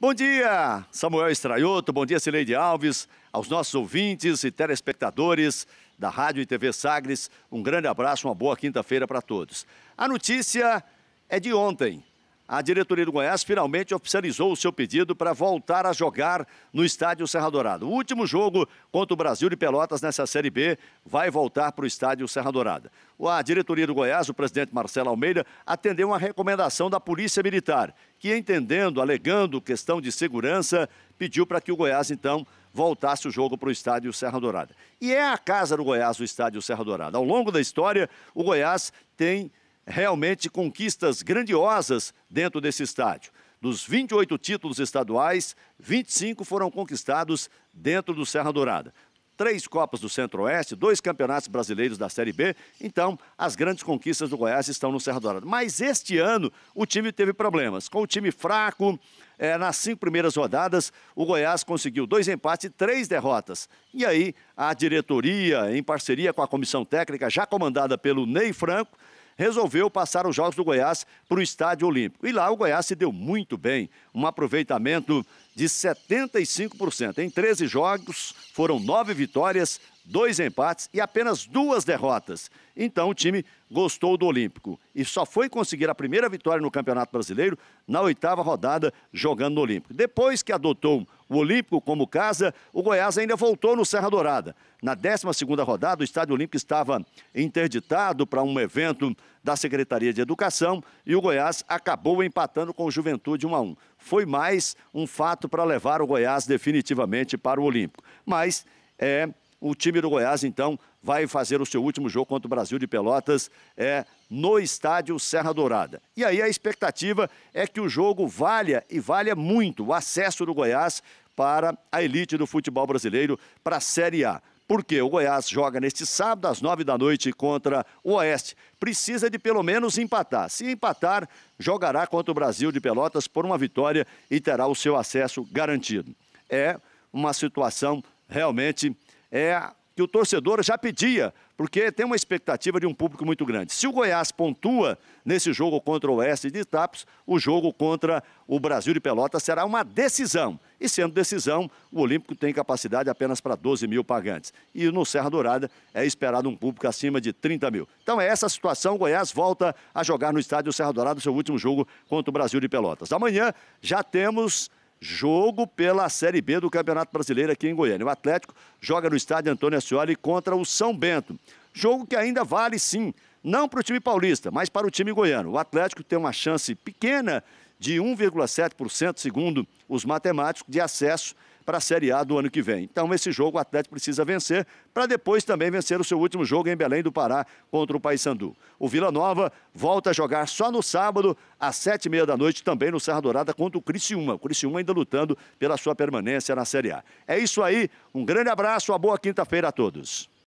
Bom dia, Samuel Estraioto, bom dia, Sileide Alves, aos nossos ouvintes e telespectadores da Rádio e TV Sagres, um grande abraço, uma boa quinta-feira para todos. A notícia é de ontem, a diretoria do Goiás finalmente oficializou o seu pedido para voltar a jogar no estádio Serra Dourada. O último jogo contra o Brasil de Pelotas nessa Série B vai voltar para o estádio Serra Dourada. A diretoria do Goiás, o presidente Marcelo Almeida, atendeu uma recomendação da Polícia Militar, que, entendendo, alegando questão de segurança, pediu para que o Goiás, então, voltasse o jogo para o estádio Serra Dourada. E é a casa do Goiás, o estádio Serra Dourada. Ao longo da história, o Goiás tem realmente conquistas grandiosas dentro desse estádio. Dos 28 títulos estaduais, 25 foram conquistados dentro do Serra Dourada. Três Copas do Centro-Oeste, dois campeonatos brasileiros da Série B. Então, as grandes conquistas do Goiás estão no Serra Dourada. Mas este ano, o time teve problemas. Com o time fraco, é, nas cinco primeiras rodadas, o Goiás conseguiu dois empates e três derrotas. E aí, a diretoria, em parceria com a comissão técnica, já comandada pelo Ney Franco, resolveu passar os Jogos do Goiás para o Estádio Olímpico. E lá o Goiás se deu muito bem, um aproveitamento de 75%. Em 13 jogos, foram nove vitórias, dois empates e apenas duas derrotas. Então o time gostou do Olímpico e só foi conseguir a primeira vitória no Campeonato Brasileiro na oitava rodada jogando no Olímpico. Depois que adotou o Olímpico como casa, o Goiás ainda voltou no Serra Dourada. Na 12ª rodada, o Estádio Olímpico estava interditado para um evento da Secretaria de Educação e o Goiás acabou empatando com o Juventude 1 a 1. Foi mais um fato para levar o Goiás definitivamente para o Olímpico. Mas é o time do Goiás, então, vai fazer o seu último jogo contra o Brasil de Pelotas é, no estádio Serra Dourada. E aí a expectativa é que o jogo valha e valha muito o acesso do Goiás para a elite do futebol brasileiro, para a Série A porque o Goiás joga neste sábado às nove da noite contra o Oeste. Precisa de pelo menos empatar. Se empatar, jogará contra o Brasil de Pelotas por uma vitória e terá o seu acesso garantido. É uma situação realmente é, que o torcedor já pedia, porque tem uma expectativa de um público muito grande. Se o Goiás pontua nesse jogo contra o Oeste de Itapos, o jogo contra o Brasil de Pelotas será uma decisão. E sendo decisão, o Olímpico tem capacidade apenas para 12 mil pagantes. E no Serra Dourada é esperado um público acima de 30 mil. Então é essa a situação. O Goiás volta a jogar no estádio Serra Dourada, seu último jogo contra o Brasil de Pelotas. Amanhã já temos jogo pela Série B do Campeonato Brasileiro aqui em Goiânia. O Atlético joga no estádio Antônio Ascioli contra o São Bento. Jogo que ainda vale sim, não para o time paulista, mas para o time goiano. O Atlético tem uma chance pequena de 1,7%, segundo os matemáticos, de acesso para a Série A do ano que vem. Então, esse jogo o Atlético precisa vencer para depois também vencer o seu último jogo em Belém do Pará contra o Paysandu. O Vila Nova volta a jogar só no sábado, às sete e meia da noite, também no Serra Dourada contra o Criciúma. O Criciúma ainda lutando pela sua permanência na Série A. É isso aí, um grande abraço, uma boa quinta-feira a todos.